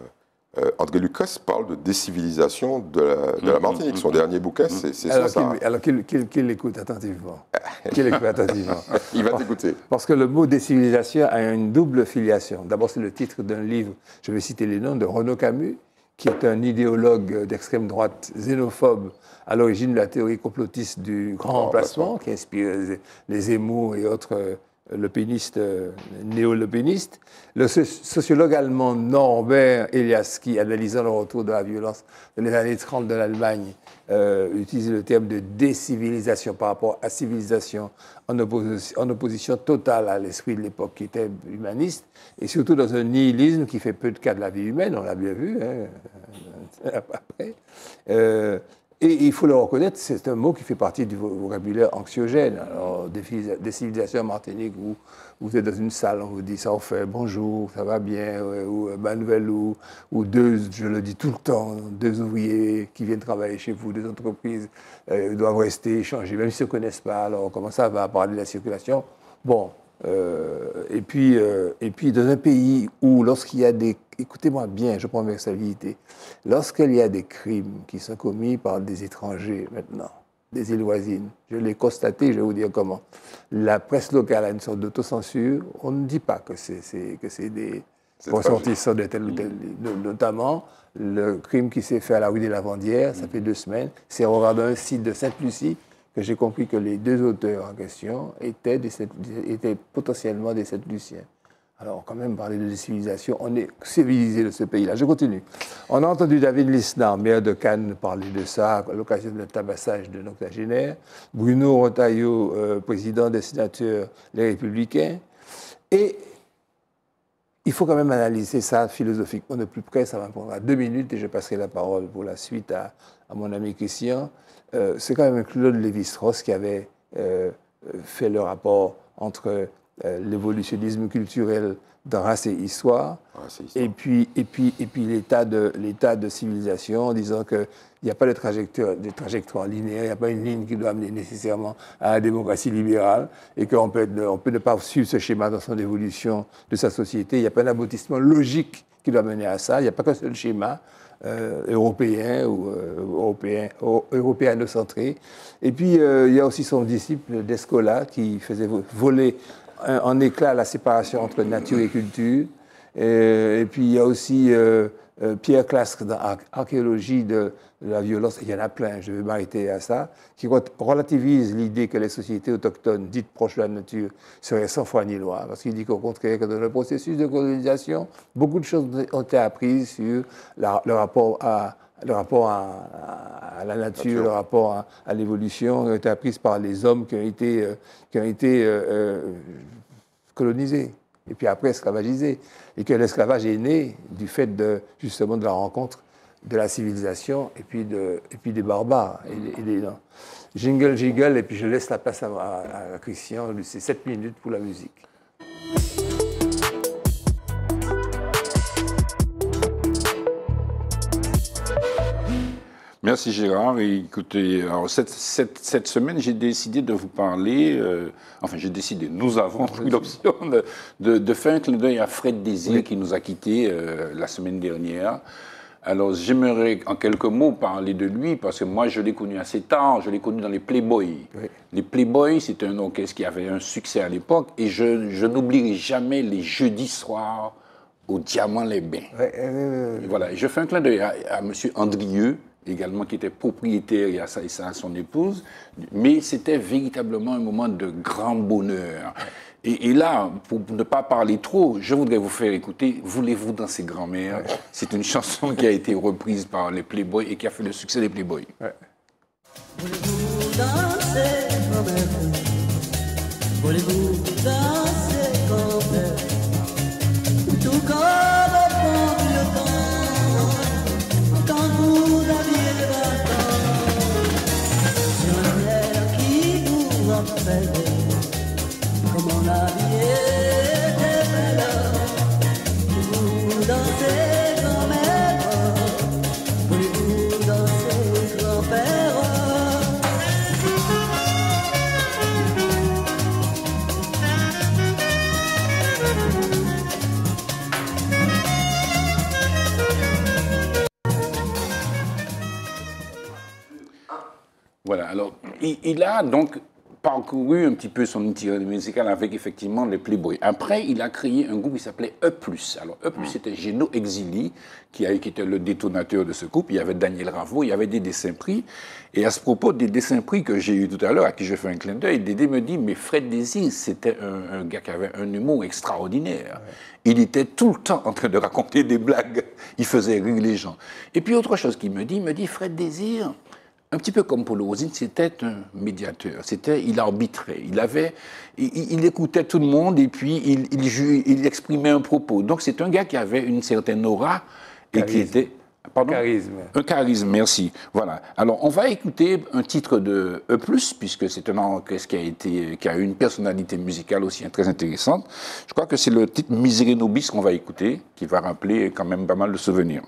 euh, André Lucas parle de décivilisation de la, mm-hmm. Martinique. Son mm-hmm. dernier bouquet, mm-hmm. c'est ça. alors qu'il l'écoute attentivement. qu'il l'écoute attentivement. Il va t'écouter. Parce que le mot décivilisation a une double filiation. D'abord, c'est le titre d'un livre, je vais citer les noms, de Renaud Camus, qui est un idéologue d'extrême droite xénophobe à l'origine de la théorie complotiste du grand remplacement, qui inspire les émous et autres euh, le péniste, néo Le sociologue allemand Norbert Eliaski, analysant le retour de la violence dans les années 30 de l'Allemagne, euh, utilise le terme de décivilisation par rapport à civilisation en, opposition, en opposition totale à l'esprit de l'époque qui était humaniste et surtout dans un nihilisme qui fait peu de cas de la vie humaine, on l'a bien vu hein, Euh, et il faut le reconnaître, c'est un mot qui fait partie du vocabulaire anxiogène. Alors, des, civilisations martiniques où vous êtes dans une salle, on vous dit ça on fait bonjour, ça va bien, ou euh, nouvelle ou, ou deux, je le dis tout le temps, deux ouvriers qui viennent travailler chez vous, deux entreprises, euh, doivent rester, échanger, même s'ils ne se connaissent pas. Alors, comment ça va parler de la circulation Bon, euh, et, puis, euh, et puis, dans un pays où, lorsqu'il y a des. Écoutez-moi bien, je prends mes responsabilités. Lorsqu'il y a des crimes qui sont commis par des étrangers maintenant, des îles voisines, je l'ai constaté, je vais vous dire comment. La presse locale a une sorte d'autocensure. On ne dit pas que c'est des ressortissants de tel ou tel. Mm. Notamment, le crime qui s'est fait à la rue des Lavandières, ça mm. fait deux semaines, c'est au un site de Sainte-Lucie que j'ai compris que les deux auteurs en question étaient, étaient potentiellement des sept luciens. Alors, quand même, parler de civilisation, on est civilisé de ce pays-là. Je continue. On a entendu David Lisnard, maire de Cannes, parler de ça à l'occasion d'un tabassage de l'Octagénaire. Bruno Rotaillot, euh, président des sénateurs Les Républicains. Et il faut quand même analyser ça philosophiquement de plus près. Ça va prendre deux minutes et je passerai la parole pour la suite à, à mon ami Christian. Euh, c'est quand même Claude Lévi-Strauss qui avait euh, fait le rapport entre euh, l'évolutionnisme culturel dans race et histoire, et, puis, et puis, et puis l'état de, de civilisation en disant qu'il n'y a pas de trajectoire, de trajectoire linéaire, il n'y a pas une ligne qui doit amener nécessairement à la démocratie libérale et qu'on peut, on peut ne pas suivre ce schéma dans son évolution de sa société. Il n'y a pas un aboutissement logique qui doit mener à ça. Il n'y a pas qu'un seul schéma. Euh, européen ou euh, européen, européano-centré. Et puis, euh, il y a aussi son disciple Descola qui faisait voler en éclat la séparation entre nature et culture. et puis, il y a aussi euh, Pierre Clasque dans Archéologie de, la violence, il y en a plein, je vais m'arrêter à ça, qui relativise l'idée que les sociétés autochtones dites proches de la nature seraient sans foi ni loi, parce qu'il dit qu'au contraire, que dans le processus de colonisation, beaucoup de choses ont été apprises sur le rapport à, le rapport à, la nature, le rapport à, l'évolution, ont été apprises par les hommes qui ont été, euh, qui ont été euh, colonisés et puis après esclavagiser. Et que l'esclavage est né du fait de, justement de la rencontre de la civilisation et puis, de, et puis des barbares. Et, jingle, jingle, et puis je laisse la place à, à Christian. C'est 7 minutes pour la musique. Merci Gérard. écoutez, cette, semaine, j'ai décidé de vous parler, euh, enfin j'ai décidé, nous avons pris l'option de, faire un clin d'œil à Fred Désir qui nous a quittés euh, la semaine dernière. Alors j'aimerais en quelques mots parler de lui parce que moi je l'ai connu assez tard, je l'ai connu dans les Playboys. Les Playboys, c'était un orchestre qui avait un succès à l'époque et je, n'oublierai jamais les jeudis soirs au Diamant les Bains. voilà, je fais un clin d'œil à, à M. Andrieux également qui était propriétaire, et à ça, et ça à son épouse, mais c'était véritablement un moment de grand bonheur. Et, là, pour ne pas parler trop, je voudrais vous faire écouter Voulez-vous danser grand-mère C'est une chanson qui a été reprise par les Playboys et qui a fait le succès des Playboys. Voulez-vous danser grand-mère Voulez-vous danser grand-mère Tout comme Voilà, alors il, a donc parcouru un petit peu son itinéraire musical avec effectivement les Playboys. Après, il a créé un groupe qui s'appelait E+. Alors E+, mm. c'était Geno Exili, qui, a, qui était le détonateur de ce groupe. Il y avait Daniel Ravo, il y avait des dessins pris. Et à ce propos des dessins prix que j'ai eu tout à l'heure, à qui je fais un clin d'œil, Dédé me dit, mais Fred Désir, c'était un, gars qui avait un humour extraordinaire. Il était tout le temps en train de raconter des blagues. Il faisait rire les gens. Et puis autre chose qu'il me dit, me dit, Fred Désir un petit peu comme Paul Rosine, c'était un médiateur. C'était, il arbitrait. Il avait, il, écoutait tout le monde et puis il, il exprimait un propos. Donc c'est un gars qui avait une certaine aura et qui était, Un charisme. un charisme. Merci. Voilà. Alors on va écouter un titre de E+, puisque c'est un orchestre qui a été, qui a eu une personnalité musicale aussi très intéressante. Je crois que c'est le titre nobis » qu'on va écouter, qui va rappeler quand même pas mal de souvenirs.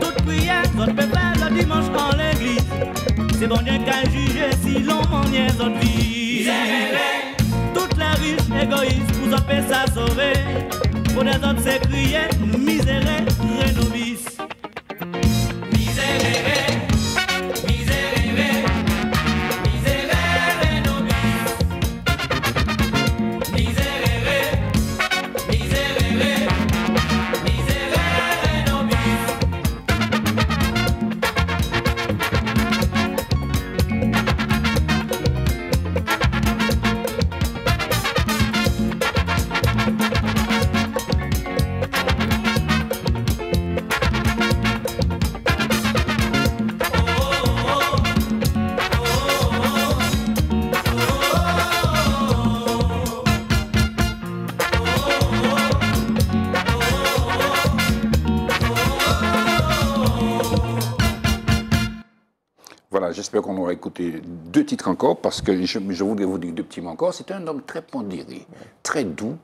Toutes prières, on on peut pas le dimanche quand l'église. C'est bon Dieu qui a jugé si l'on en est notre vie. toute la rue égoïste, vous appelez ça sauver. Pour les autres, c'est crier, miséré, rénové. écouter deux titres encore, parce que je, je voulais vous dire deux petits mots encore. C'était un homme très pondéré, très doux.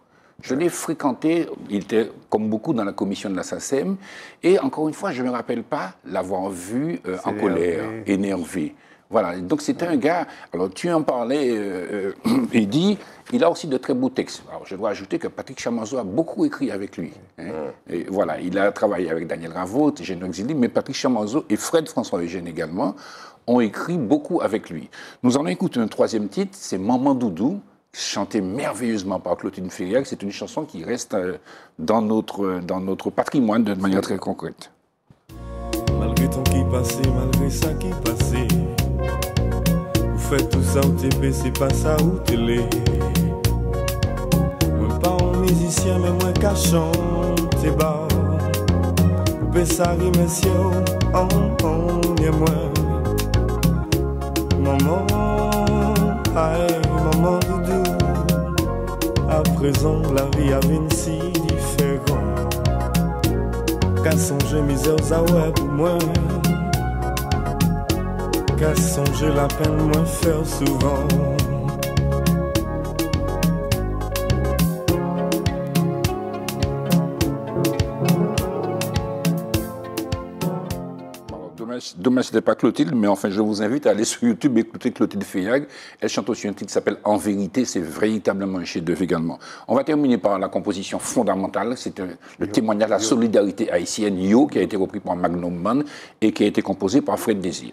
Je l'ai fréquenté, il était comme beaucoup dans la commission de la SACEM, et encore une fois, je ne me rappelle pas l'avoir vu euh, en colère, énervé. Voilà, donc c'était un gars, alors tu en parlais, et euh, euh, il a aussi de très beaux textes. Alors je dois ajouter que Patrick Chamanzo a beaucoup écrit avec lui. Hein. Et voilà, il a travaillé avec Daniel Ravot Eugène mais Patrick Chamanzo et Fred François Eugène également ont écrit beaucoup avec lui. Nous allons écouter un troisième titre, c'est Maman Doudou, chanté merveilleusement par Clotilde Ferrière. C'est une chanson qui reste euh, dans notre, dans notre patrimoine de manière très concrète. Malgré ton qui malgré ça qui passait, Fais tout ça au T c'est pas ça où t'es. pas en musicien, mais moins qu'à chanter bas. Peux à rimer si on en est moins. Maman, ah, maman doudou. À présent, la vie a vécu différent. Casse son gémissement, misère ouais pour moi je la Demain, ce n'était pas Clotilde, mais enfin, je vous invite à aller sur YouTube écouter Clotilde Feyag. Elle chante aussi un titre qui s'appelle En vérité, c'est véritablement un chef-d'œuvre également. On va terminer par la composition fondamentale. C'est le témoignage de la solidarité haïtienne Yo, qui a été repris par Magnum Man et qui a été composé par Fred Désir.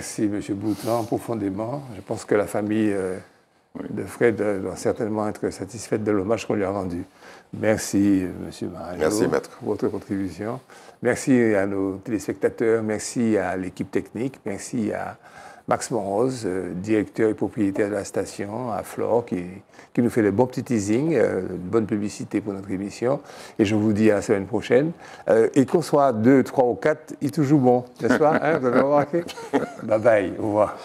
Merci, M. Boutlan profondément. Je pense que la famille euh, de Fred euh, doit certainement être satisfaite de l'hommage qu'on lui a rendu. Merci, euh, M. merci, maître. pour votre contribution. Merci à nos téléspectateurs, merci à l'équipe technique, merci à Max Moroz, euh, directeur et propriétaire de la station à Flore, qui, nous fait le bon petit teasing, une euh, bonne publicité pour notre émission. Et je vous dis à la semaine prochaine. Euh, et qu'on soit deux, trois ou quatre, il est toujours bon, n'est-ce pas hein, Vous Bye bye, au revoir.